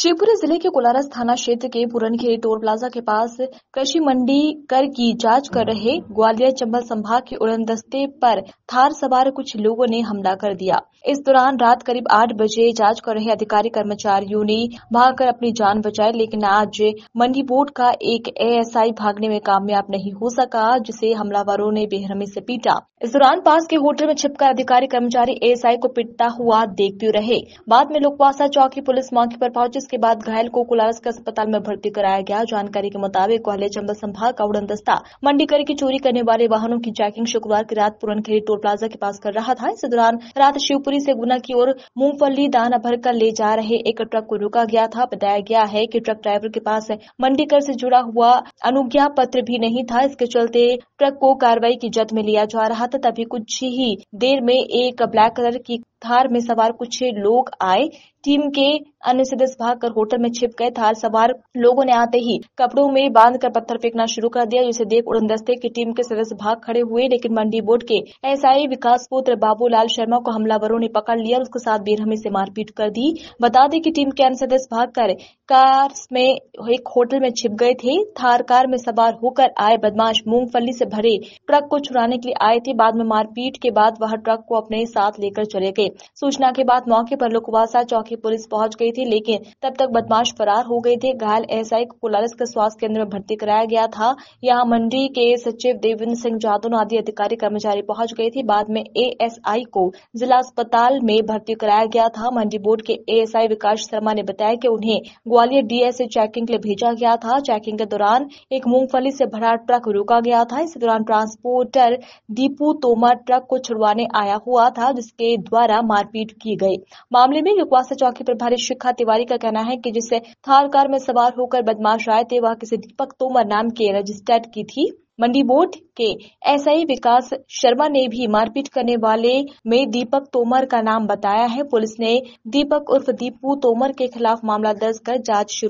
शिवपुरी जिले के कोलारस थाना क्षेत्र के पुरनखेरी टोल प्लाजा के पास कृषि मंडी कर की जांच कर रहे ग्वालियर चंबल संभाग के उड़न दस्ते पर थार सवार कुछ लोगों ने हमला कर दिया इस दौरान रात करीब आठ बजे जांच कर रहे अधिकारी कर्मचारियों ने भागकर अपनी जान बचाई लेकिन आज मंडी बोर्ड का एक एएसआई भागने में कामयाब नहीं हो सका जिसे हमलावरों ने बेहरमी से पीटा इस दौरान पास के होटल में छिपकर अधिकारी कर्मचारी एएसआई को पिटता हुआ देखते रहे बाद में लोकवासा चौकी पुलिस मौके पर पहुंची जिसके बाद घायल को कुलारस के अस्पताल में भर्ती कराया गया जानकारी के मुताबिक ग्वालियर चंबल संभाग का उड़न दस्ता मंडी कर की चोरी करने वाले वाहनों की चैकिंग शुक्रवार की रात पुरनखेड़ी टोल प्लाजा के पास कर रहा था इस दौरान रात शिवपुरी से गुना की ओर मूंगफली दाना भर कर ले जा रहे एक ट्रक को रोका गया था बताया गया है की ट्रक ड्राइवर के पास मंडीकर से जुड़ा हुआ अनुज्ञा पत्र भी नहीं था इसके चलते ट्रक को कार्रवाई की जद में लिया जा रहा था तभी कुछ ही देर में एक ब्लैक कलर की थार में सवार कुछ लोग आए टीम के अन्य सदस्य भाग कर होटल में छिप गए थार सवार लोगों ने आते ही कपड़ों में बांध कर पत्थर फेंकना शुरू कर दिया जिसे देख उड़न दस्ते की टीम के सदस्य भाग खड़े हुए लेकिन मंडी बोर्ड के एस विकास पुत्र बाबूलाल शर्मा को हमलावरों ने पकड़ लिया उसके साथ बेरहमी से मारपीट कर दी बता दें कि टीम के अन्य सदस्य भाग कर कार में एक होटल में छिप गए थे थार कार में सवार होकर आए बदमाश मूंगफली से भरे ट्रक को छुड़ाने के लिए आए थे बाद में मारपीट के बाद वह ट्रक को अपने साथ लेकर चले गए सूचना के बाद मौके पर लुकवासा चौकी पुलिस पहुंच गई थी लेकिन तब तक बदमाश फरार हो गए थे घायल आई को कोलारस के स्वास्थ्य केंद्र में भर्ती कराया गया था यहाँ मंडी के सचिव देवेंद्र सिंह जादौन आदि अधिकारी कर्मचारी पहुंच गए थे बाद में एएसआई को जिला अस्पताल में भर्ती कराया गया था मंडी बोर्ड के एएसआई विकास शर्मा ने बताया कि उन्हें ग्वालियर डीएसए चेकिंग के लिए भेजा गया था चेकिंग के दौरान एक मूंगफली से भरा ट्रक रोका गया था इसी दौरान ट्रांसपोर्टर दीपू तोमर ट्रक को छुड़वाने आया हुआ था जिसके द्वारा द्वारा मारपीट की गई मामले में युकवासा चौकी प्रभारी शिखा तिवारी का कहना है कि जिसे थार कार में सवार होकर बदमाश आए थे वह किसी दीपक तोमर नाम के रजिस्टर्ड की थी मंडी बोर्ड के एसआई विकास शर्मा ने भी मारपीट करने वाले में दीपक तोमर का नाम बताया है पुलिस ने दीपक उर्फ दीपू तोमर के खिलाफ मामला दर्ज कर जांच शुरू